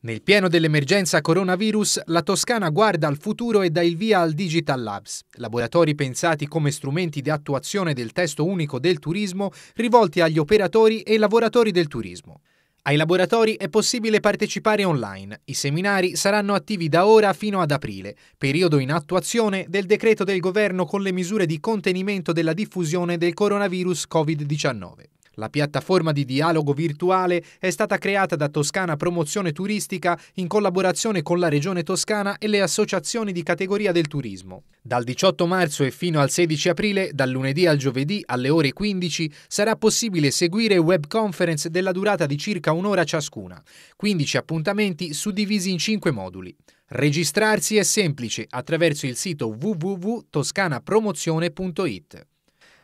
Nel pieno dell'emergenza coronavirus, la Toscana guarda al futuro e dà il via al Digital Labs, laboratori pensati come strumenti di attuazione del testo unico del turismo rivolti agli operatori e lavoratori del turismo. Ai laboratori è possibile partecipare online. I seminari saranno attivi da ora fino ad aprile, periodo in attuazione del decreto del governo con le misure di contenimento della diffusione del coronavirus Covid-19. La piattaforma di dialogo virtuale è stata creata da Toscana Promozione Turistica in collaborazione con la Regione Toscana e le associazioni di categoria del turismo. Dal 18 marzo e fino al 16 aprile, dal lunedì al giovedì alle ore 15, sarà possibile seguire web conference della durata di circa un'ora ciascuna, 15 appuntamenti suddivisi in 5 moduli. Registrarsi è semplice attraverso il sito www.toscanapromozione.it.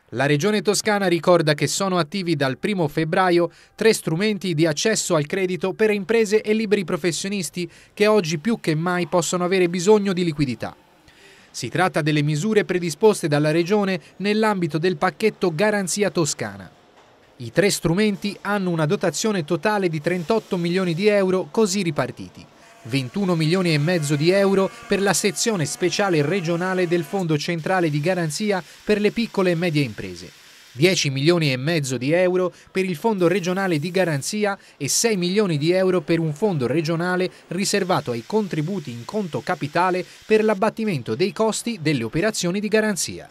La Regione Toscana ricorda che sono attivi dal 1 febbraio tre strumenti di accesso al credito per imprese e liberi professionisti che oggi più che mai possono avere bisogno di liquidità. Si tratta delle misure predisposte dalla Regione nell'ambito del pacchetto Garanzia Toscana. I tre strumenti hanno una dotazione totale di 38 milioni di euro così ripartiti. 21 milioni e mezzo di euro per la sezione speciale regionale del Fondo Centrale di Garanzia per le piccole e medie imprese. 10 milioni e mezzo di euro per il Fondo regionale di garanzia e 6 milioni di euro per un fondo regionale riservato ai contributi in conto capitale per l'abbattimento dei costi delle operazioni di garanzia.